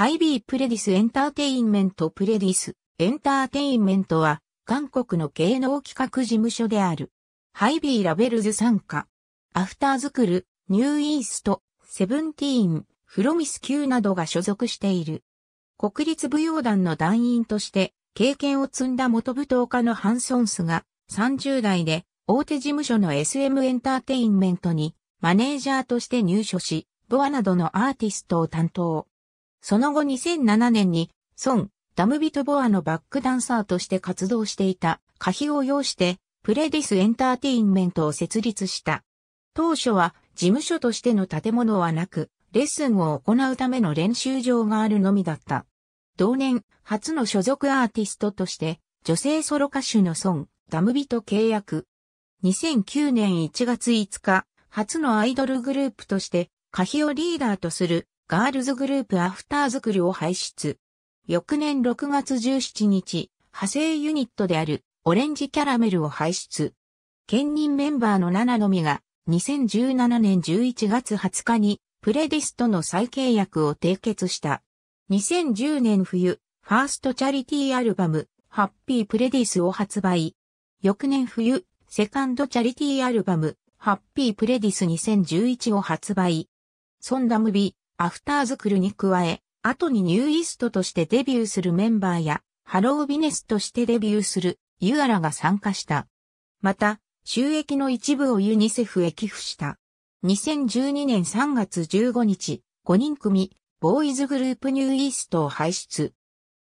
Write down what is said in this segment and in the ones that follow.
ハイビープレディスエンターテインメントプレディスエンターテインメントは韓国の芸能企画事務所である。ハイビーラベルズ参加。アフターズクル、ニューイースト、セブンティーン、フロミス Q などが所属している。国立舞踊団の団員として経験を積んだ元舞踏家のハンソンスが30代で大手事務所の SM エンターテインメントにマネージャーとして入所し、ボアなどのアーティストを担当。その後2007年に、孫、ダムビトボアのバックダンサーとして活動していた、可否を要して、プレディスエンターテインメントを設立した。当初は、事務所としての建物はなく、レッスンを行うための練習場があるのみだった。同年、初の所属アーティストとして、女性ソロ歌手の孫、ダムビと契約。2009年1月5日、初のアイドルグループとして、カヒをリーダーとするガールズグループアフターズクルを輩出。翌年6月17日、派生ユニットであるオレンジキャラメルを輩出。兼任メンバーの7のみが2017年11月20日にプレディスとの再契約を締結した。2010年冬、ファーストチャリティーアルバム、ハッピープレディスを発売。翌年冬、セカンドチャリティーアルバム、ハッピープレディス2011を発売。ソンダムビ、アフターズクルに加え、後にニューイストとしてデビューするメンバーや、ハロービネスとしてデビューするユアラが参加した。また、収益の一部をユニセフへ寄付した。2012年3月15日、5人組、ボーイズグループニューイーストを輩出。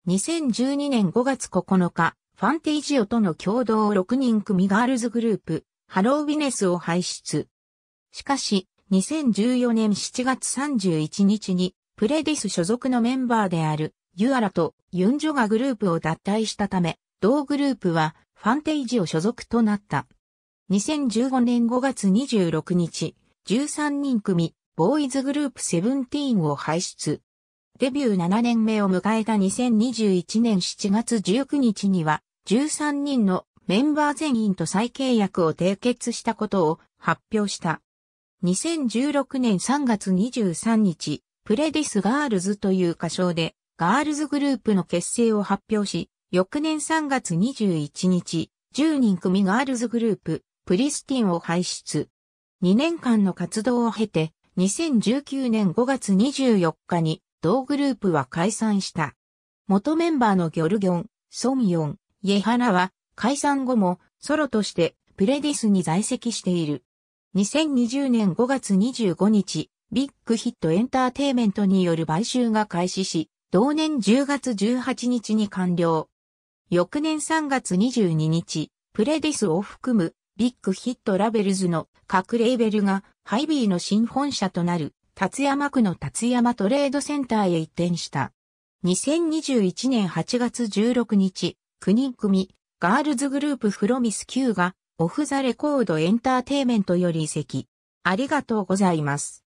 2012年5月9日、ファンテイジオとの共同6人組ガールズグループ、ハロービネスを輩出。しかし、2014年7月31日に、プレディス所属のメンバーである、ユアラとユンジョがグループを脱退したため、同グループは、ファンテイジオ所属となった。2015年5月26日、13人組、ボーイズグループセブンティーンを輩出。デビュー7年目を迎えた2021年7月19日には、13人のメンバー全員と再契約を締結したことを発表した。2016年3月23日、プレディスガールズという歌唱で、ガールズグループの結成を発表し、翌年3月21日、10人組ガールズグループ、プリスティンを輩出。2年間の活動を経て、2019年5月24日に、同グループは解散した。元メンバーのギョルギョン、ソミヨン、イエハラは、解散後も、ソロとして、プレディスに在籍している。2020年5月25日、ビッグヒットエンターテイメントによる買収が開始し、同年10月18日に完了。翌年3月22日、プレディスを含むビッグヒットラベルズの各レーベルがハイビーの新本社となる達山区の達山トレードセンターへ移転した。2021年8月16日、9人組ガールズグループフロミス Q がオフザレコードエンターテイメントより移籍。ありがとうございます。